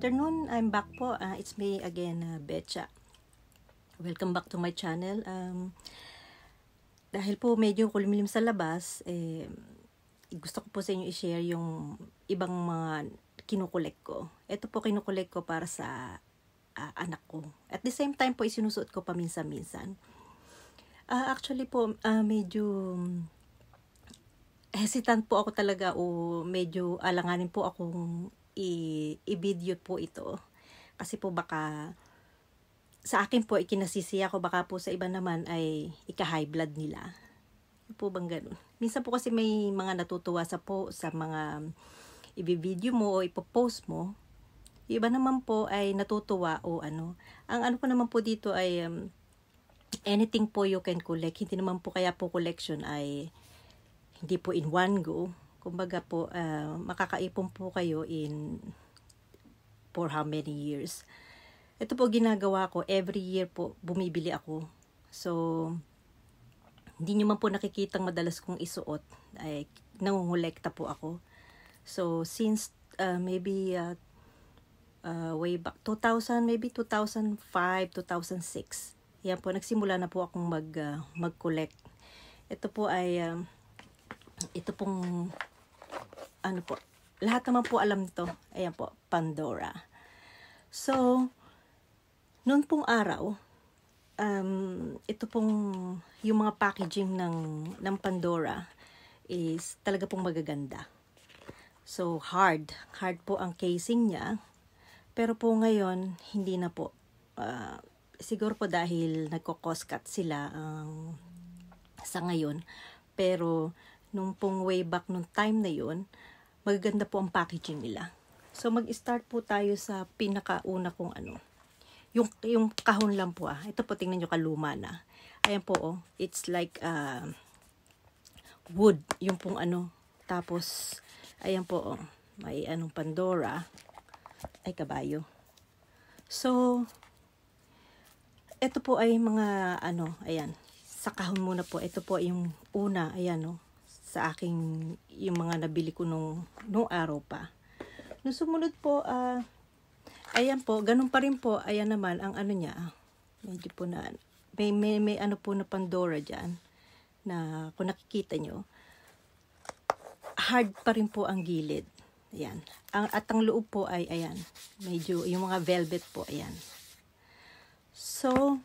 afternoon, I'm back po. Uh, it's me again, uh, ah, Becha. Welcome back to my channel. Um, dahil po medyo kulimlim sa labas, eh, gusto ko po sa inyo i-share yung ibang mga kinukulek ko. Ito po kinukulek ko para sa uh, anak ko. At the same time po, isinusuot ko paminsan-minsan. Uh, actually po, uh, medyo hesitant po ako talaga o medyo alanganin po akong i-video po ito. Kasi po baka sa akin po ikinasisi ko baka po sa iba naman ay ika-high blood nila. Po bang ganun? Minsan po kasi may mga natutuwa sa po sa mga i-video mo o ipopost mo. Yung iba naman po ay natutuwa o ano. Ang ano po naman po dito ay um, anything po you can collect. Hindi naman po kaya po collection ay hindi po in one go kumbaga po, uh, makakaipon po kayo in for how many years. Ito po ginagawa ko, every year po bumibili ako. So, hindi nyo man po nakikita madalas kong isuot. Ay, nangungulekta po ako. So, since uh, maybe uh, uh, way back, 2000, maybe 2005, 2006. Yan po, nagsimula na po akong mag, uh, mag-collect. Ito po ay, um, ito pong ano po, lahat naman po alam to. Ayan po, Pandora. So, noon pong araw, um, ito pong yung mga packaging ng, ng Pandora is talaga pong magaganda. So, hard. Hard po ang casing niya. Pero po ngayon, hindi na po. Uh, siguro po dahil nagko-cost cut sila um, sa ngayon. Pero nung pong way back nung time na yon, magaganda po ang packaging nila. So mag-start po tayo sa pinakauna kong ano. Yung, yung kahon lang po ah. Ito po tingnan nyo kaluma na. Ayan po oh. It's like uh, wood. Yung pong ano. Tapos ayan po oh. May anong Pandora. Ay kabayo. So ito po ay mga ano. Ayan. Sa kahon muna po. Ito po yung una. Ayan oh sa aking yung mga nabili ko nung, nung araw pa. Nung sumunod po, uh, ayan po, ganun pa rin po, ayan naman, ang ano niya, ah, medyo po na, may, may, may ano po na Pandora dyan, na kung nakikita nyo, hard pa rin po ang gilid. Ayan. Ang, at ang loob po ay, ayan, medyo, yung mga velvet po, ayan. So,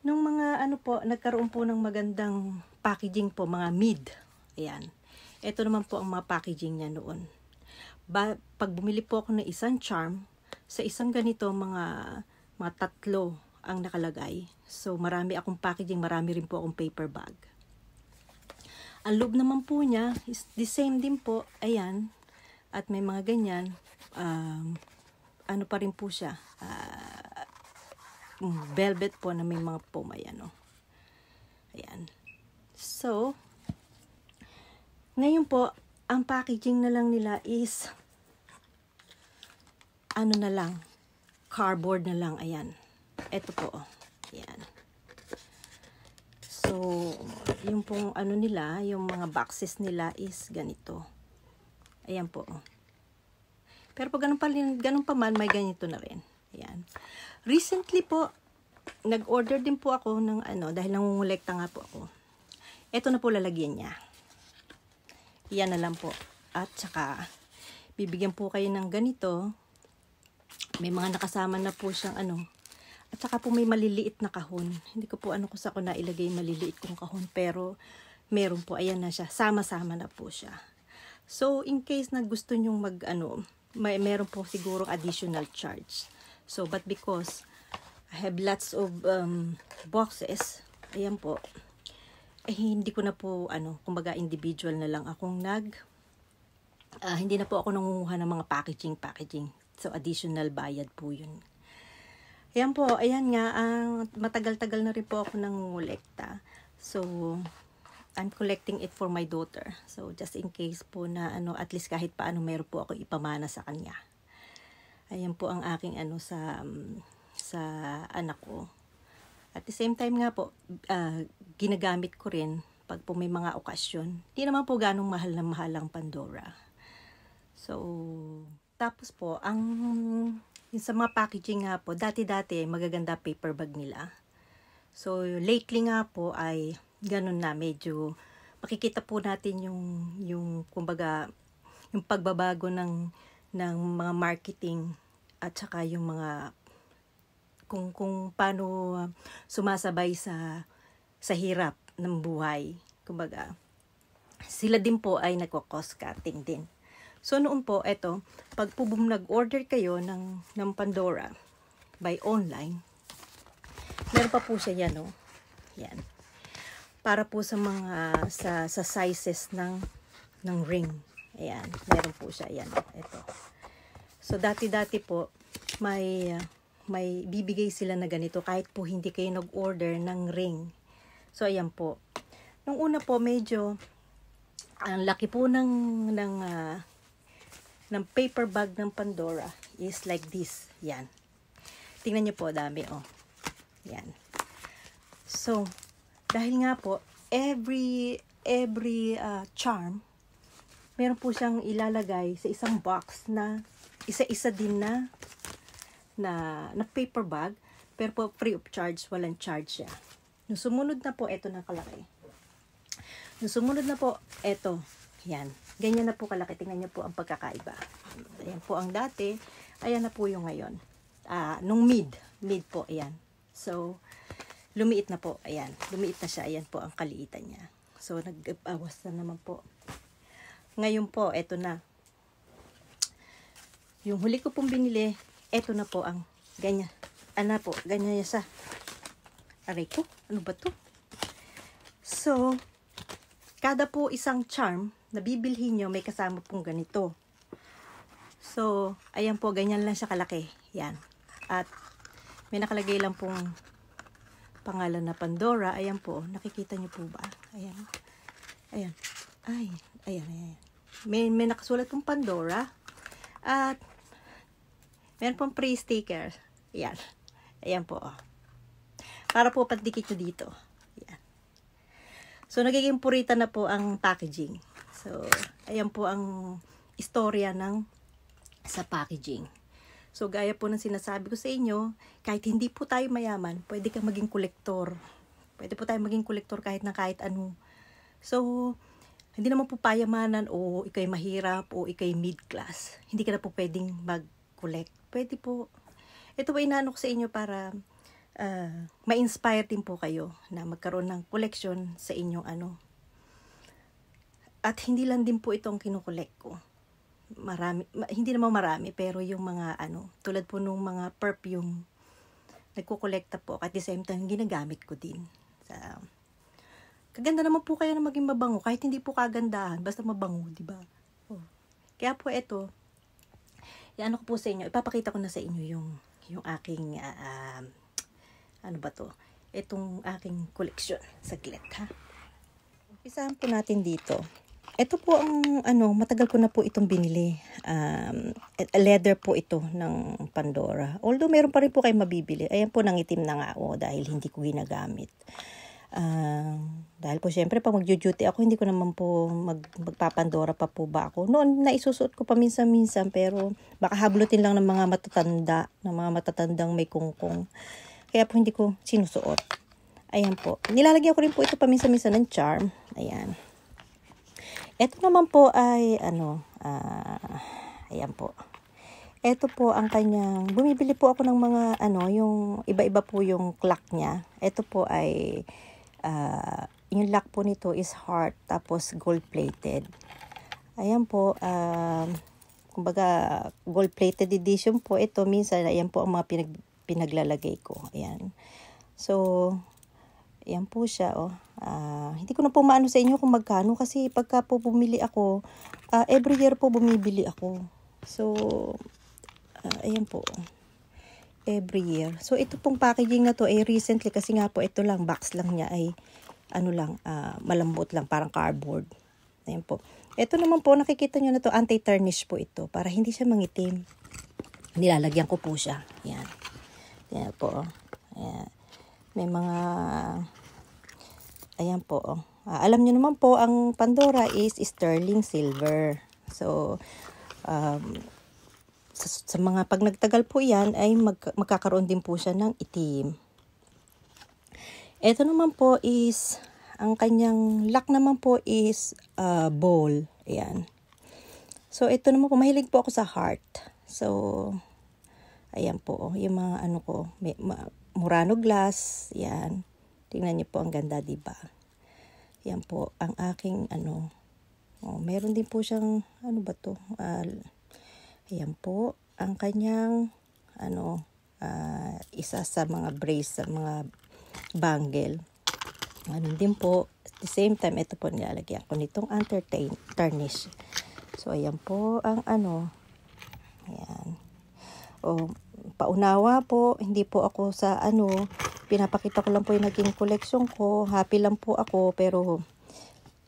nung mga ano po, nagkaroon po ng magandang packaging po, mga mid. Ayan. Ito naman po ang mga packaging niya noon. Ba pag bumili po ako ng isang charm, sa isang ganito mga mga tatlo ang nakalagay. So marami akong packaging, marami rin po akong paper bag. Ang loob naman po niya is the same din po. Ayan. At may mga ganyan. Um, ano pa rin po siya. Uh, velvet po na may mga poma. Ayan oh. Ayan. So, ngayon po, ang packaging na lang nila is ano na lang, cardboard na lang, ayan. Ito po, oh, ayan. So, yung pong ano nila, yung mga boxes nila is ganito. Ayan po. Oh. Pero pag ganun pa, ganun pa man, may ganito na rin. Ayan. Recently po, nag-order din po ako ng ano, dahil nangungulekta nga po ako. Ito na po lalagyan niya. Yan na lang po. At saka, bibigyan po kayo ng ganito. May mga nakasama na po siyang ano. At saka po may maliliit na kahon. Hindi ko po ano kung sa ako na ilagay maliliit kong kahon. Pero, meron po. Ayan na siya. Sama-sama na po siya. So, in case na gusto nyong mag, ano, may, meron po siguro additional charge. So, but because I have lots of um, boxes, ayan po, eh, hindi ko na po, ano, kumbaga individual na lang akong nag, uh, hindi na po ako nangunguha ng mga packaging, packaging. So, additional bayad po yun. Ayan po, ayan nga, ang uh, matagal-tagal na rin po ako nangungulekta. So, I'm collecting it for my daughter. So, just in case po na, ano, at least kahit paano meron po ako ipamana sa kanya. Ayan po ang aking, ano, sa, um, sa anak ko. At the same time nga po, uh, ginagamit ko rin pag po may mga okasyon. Hindi naman po ganong mahal na mahal ang Pandora. So, tapos po, ang yung sa mga packaging nga po, dati-dati magaganda paper bag nila. So, lately nga po ay ganun na, medyo makikita po natin yung, yung kumbaga, yung pagbabago ng, ng mga marketing at saka yung mga kung kung paano ah, sumasabay sa sa hirap ng buhay. Kumbaga, sila din po ay nagko-cost cutting din. So noon po, eto, pag po nag-order kayo ng, ng Pandora by online, meron pa po siya yan, no? Oh. Yan. Para po sa mga, sa, sa sizes ng, ng ring. Ayan, meron po siya, yan. Ito. So, dati-dati po, may, uh, may bibigay sila na ganito kahit po hindi kayo nag-order ng ring. So, ayan po. Nung una po, medyo ang laki po ng ng uh, ng paper bag ng Pandora is like this. Yan. Tingnan niyo po, dami oh. Yan. So, dahil nga po every every uh, charm meron po siyang ilalagay sa isang box na isa-isa din na na, na paper bag, pero po free of charge, walang charge siya. Yung sumunod na po, eto na kalaki. Yung sumunod na po, eto, yan. Ganyan na po kalaki. Tingnan niyo po ang pagkakaiba. Ayan po ang dati. Ayan na po yung ngayon. Ah, nung mid. Mid po, ayan. So, lumiit na po. Ayan. Lumiit na siya. Ayan po ang kaliitan niya. So, nag-awas na naman po. Ngayon po, eto na. Yung huli ko pong binili, ito na po ang ganyan. Ana ah, po, ganyan sa aray ko. Ano ba to? So, kada po isang charm na bibilhin nyo, may kasama pong ganito. So, ayan po, ganyan lang siya kalaki. Yan. At may nakalagay lang pong pangalan na Pandora. Ayan po, nakikita nyo po ba? Ayan. Ayan. Ay, ayan, ayan. May, may nakasulat pong Pandora. At Meron pong free sticker. Ayan. Ayan po. Oh. Para po pandikit nyo dito. Ayan. So, nagiging purita na po ang packaging. So, ayan po ang istorya ng sa packaging. So, gaya po ng sinasabi ko sa inyo, kahit hindi po tayo mayaman, pwede kang maging kolektor. Pwede po tayo maging kolektor kahit na kahit ano. So, hindi naman po payamanan o ikay mahirap o ikay mid-class. Hindi ka na po pwedeng mag collect. Pwede po. Ito po inanok sa inyo para uh, ma-inspire din po kayo na magkaroon ng collection sa inyong ano. At hindi lang din po itong kinukolek ko. Marami, ma, hindi naman marami, pero yung mga ano, tulad po nung mga perfume, nagkukolekta po. At the same time, ginagamit ko din. Sa, kaganda naman po kayo na maging mabango kahit hindi po kagandahan basta mabango di ba oh. kaya po ito ano ko po sa inyo, ipapakita ko na sa inyo yung, yung aking, uh, uh, ano ba to, itong aking collection sa glit, ha? Umpisahan po natin dito. Ito po ang, ano, matagal ko na po itong binili. Um, leather po ito ng Pandora. Although, meron pa rin po kayo mabibili. Ayan po, nangitim na nga ako dahil hindi ko ginagamit. Uh, dahil po syempre pag magjo-duty ako, hindi ko naman po mag, magpapandora pa po ba ako. Noon naisusuot ko paminsan-minsan pero baka hablutin lang ng mga matatanda, ng mga matatandang may kungkong. Kaya po hindi ko sinusuot. Ayan po. Nilalagyan ko rin po ito paminsan-minsan ng charm. Ayan. Ito naman po ay ano, uh, ayan po. Ito po ang kanyang, bumibili po ako ng mga ano, yung iba-iba po yung clock niya. Ito po ay uh, yung lock po nito is heart tapos gold plated. Ayan po, uh, kumbaga gold plated edition po ito. Minsan, ayan po ang mga pinag pinaglalagay ko. Ayan. So, ayan po siya. Oh. Uh, hindi ko na po maano sa inyo kung magkano kasi pagka po bumili ako, uh, every year po bumibili ako. So, uh, ayan po every year. So, ito pong packaging na to ay eh, recently kasi nga po ito lang, box lang niya ay ano lang, uh, malambot lang, parang cardboard. Ayan po. Ito naman po, nakikita nyo na to anti-tarnish po ito para hindi siya mangitim. Nilalagyan ko po siya. Ayan. Ayan po. Oh. Ayan. May mga, ayan po. Uh, alam nyo naman po, ang Pandora is sterling silver. So, um, sa, mga pag nagtagal po yan ay mag, magkakaroon din po siya ng itim. Ito naman po is, ang kanyang lock naman po is uh, ah, bowl. Ayan. So, ito naman po, mahilig po ako sa heart. So, ayan po, oh, yung mga ano ko, may, ma, Murano glass, yan. Tingnan niyo po ang ganda, 'di ba? Yan po ang aking ano. Oh, meron din po siyang ano ba 'to? Uh, Ayan po, ang kanyang ano, uh, isa sa mga brace, sa mga bangle. Ano din po, at the same time, ito po nilalagyan ko nitong entertain tarnish. So, ayan po ang ano. Ayan. O, paunawa po, hindi po ako sa ano, pinapakita ko lang po yung naging collection ko. Happy lang po ako, pero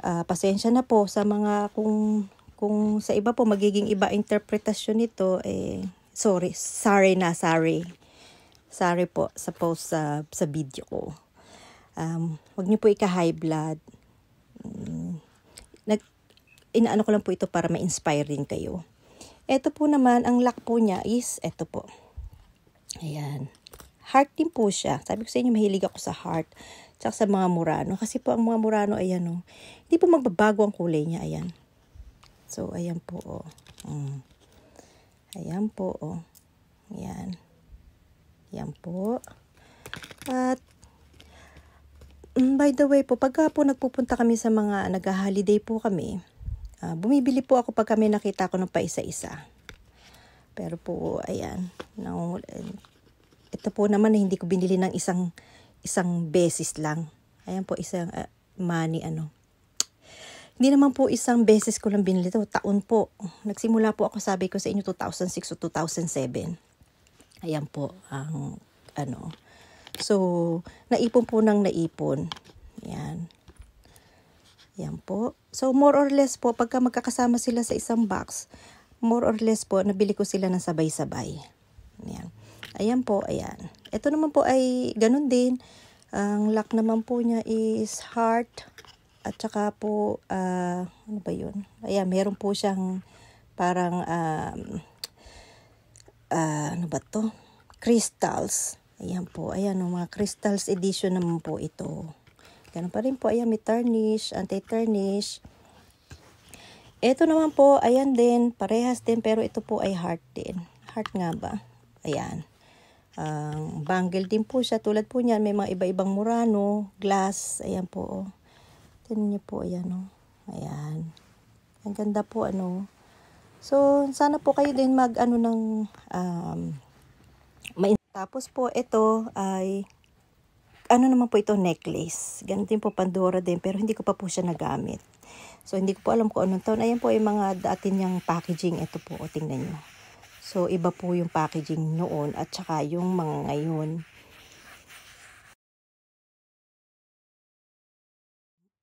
uh, pasensya na po sa mga kung kung sa iba po magiging iba interpretasyon nito, eh, sorry, sorry na, sorry. Sorry po sa post sa, sa video ko. Um, wag niyo po ika-high blood. Mm, nag, inaano ko lang po ito para ma-inspire din kayo. eto po naman, ang luck po niya is, eto po. Ayan. Heart din po siya. Sabi ko sa inyo, mahilig ako sa heart. Tsaka sa mga Murano. Kasi po ang mga Murano, ayan o. Oh, hindi po magbabago ang kulay niya, ayan. So, ayan po, oh. Mm. Ayan po, oh. Ayan. Ayan po. At, mm, by the way po, pagka po nagpupunta kami sa mga, nag-holiday po kami, uh, bumibili po ako pag kami nakita ko ng paisa-isa. Pero po, ayan, no, ito po naman na hindi ko binili ng isang, isang beses lang. Ayan po, isang uh, money, ano, hindi naman po isang beses ko lang binili ito, taon po. Nagsimula po ako, sabi ko sa inyo, 2006 o 2007. Ayan po ang ano. So, naipon po ng naipon. Ayan. Ayan po. So, more or less po, pagka magkakasama sila sa isang box, more or less po, nabili ko sila ng sabay-sabay. Ayan. Ayan po, ayan. Ito naman po ay ganun din. Ang lock naman po niya is heart at saka po, uh, ano ba yun? Ayan, meron po siyang parang, um, uh, ano ba to? Crystals. Ayan po, ayan, oh, mga crystals edition naman po ito. Ganun pa rin po, ayan, may tarnish, anti-tarnish. Ito naman po, ayan din, parehas din, pero ito po ay heart din. Heart nga ba? Ayan. Ang um, bangle din po siya, tulad po niyan, may mga iba-ibang murano, glass, ayan po, oh. Tingnan niyo po, ayan o. Oh. Ayan. Ang ganda po, ano. So, sana po kayo din mag, ano, ng, um, main Tapos po, ito ay, ano naman po ito, necklace. Ganun din po, Pandora din, pero hindi ko pa po siya nagamit. So, hindi ko po alam kung anong taon. Ayan po yung mga dati niyang packaging. Ito po, oh, tingnan niyo. So, iba po yung packaging noon at saka yung mga ngayon.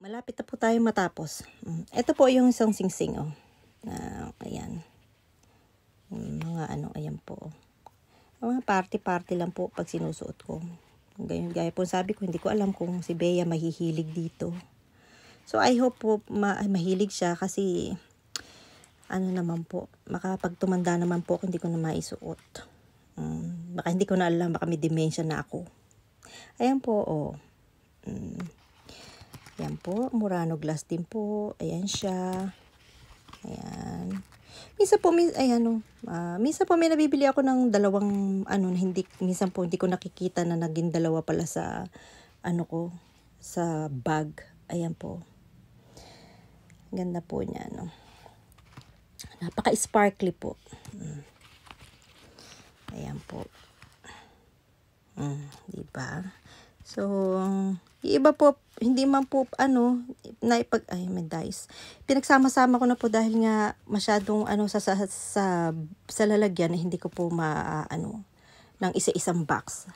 Malapit na po tayo matapos. Mm. Ito po yung isang singsing, oh. Uh, ayan. Mga ano, ayan po. Oh. Mga party-party lang po pag sinusuot ko. Ganyan, gaya po sabi ko, hindi ko alam kung si Bea mahihilig dito. So, I hope po ma mahilig siya kasi ano naman po, makapagtumanda naman po hindi ko na maisuot. Um, baka hindi ko na alam, baka may dementia na ako. Ayan po, oh. Um, yan po, Murano glass din po. Ayan siya. Ayan. Misa po, min, ayan o. Uh, ah, minsan po may nabibili ako ng dalawang, ano, hindi, minsan po hindi ko nakikita na naging dalawa pala sa, ano ko, sa bag. Ayan po. Ganda po niya, ano. Napaka-sparkly po. Mm. Ayan po. Mm, diba? So, yung iba po, hindi man po, ano, naipag, ay, may dice. Pinagsama-sama ko na po dahil nga masyadong, ano, sa, sa, sa, sa lalagyan, hindi ko po ma, ano, ng isa-isang box.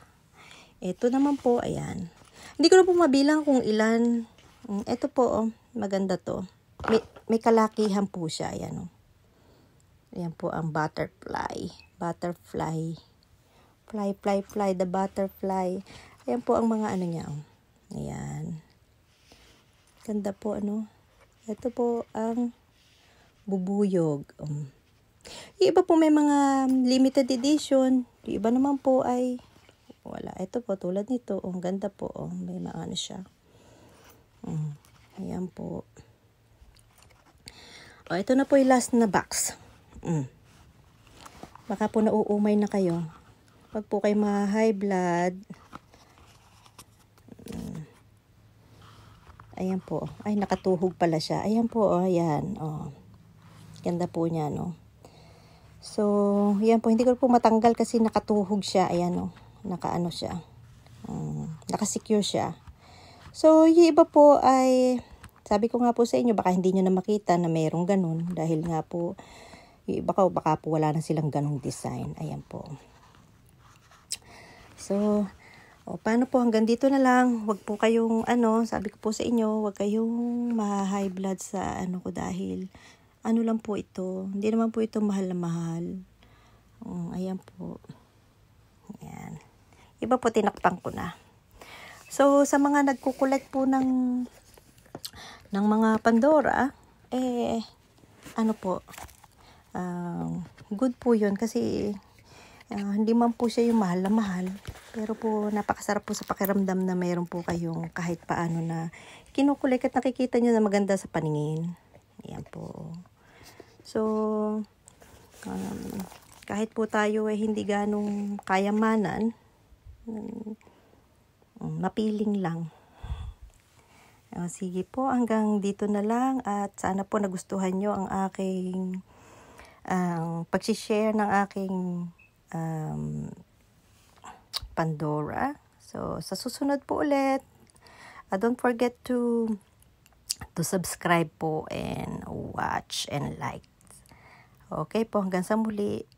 Ito naman po, ayan. Hindi ko na po mabilang kung ilan. Ito mm, po, oh, maganda to. May, may kalakihan po siya, ayan, oh. Ayan po ang butterfly. Butterfly. Fly, fly, fly, the butterfly. Ayan po ang mga ano niya, oh. Ayan. Ganda po, ano? Ito po ang bubuyog. Um, yung iba po may mga limited edition. Yung iba naman po ay wala. Ito po, tulad nito. Ang um, ganda po. Um, may maano siya. Um, ayan po. O, oh, ito na po yung last na box. Mm. Baka po nauumay na kayo. Pag po kayo mga high blood, Ayan po. Ay, nakatuhog pala siya. Ayan po, oh, ayan. Oh. Ganda po niya, no? So, ayan po. Hindi ko po matanggal kasi nakatuhog siya. Ayan, oh. Nakaano siya. Um, nakasecure siya. So, yung iba po ay, sabi ko nga po sa inyo, baka hindi nyo na makita na mayroong ganun. Dahil nga po, yung iba ko, baka po wala na silang ganung design. Ayan po. So, o, paano po, hanggang dito na lang. Huwag po kayong, ano, sabi ko po sa inyo, huwag kayong ma-high blood sa ano ko dahil, ano lang po ito. Hindi naman po ito mahal na mahal. Um, ayan po. Ayan. Iba po, tinakpan ko na. So, sa mga nagkukulat po ng, ng mga Pandora, eh, ano po, um, good po yun kasi Uh, hindi man po siya yung mahal na mahal. Pero po, napakasarap po sa pakiramdam na mayroon po kayong kahit paano na kinukulik at nakikita nyo na maganda sa paningin. Ayan po. So, um, kahit po tayo ay eh, hindi ganong kayamanan, um, mapiling lang. O, ah, sige po, hanggang dito na lang at sana po nagustuhan nyo ang aking ang uh, pag-share ng aking um, Pandora. So, sa susunod po ulit, uh, don't forget to to subscribe po and watch and like. Okay po, hanggang sa muli.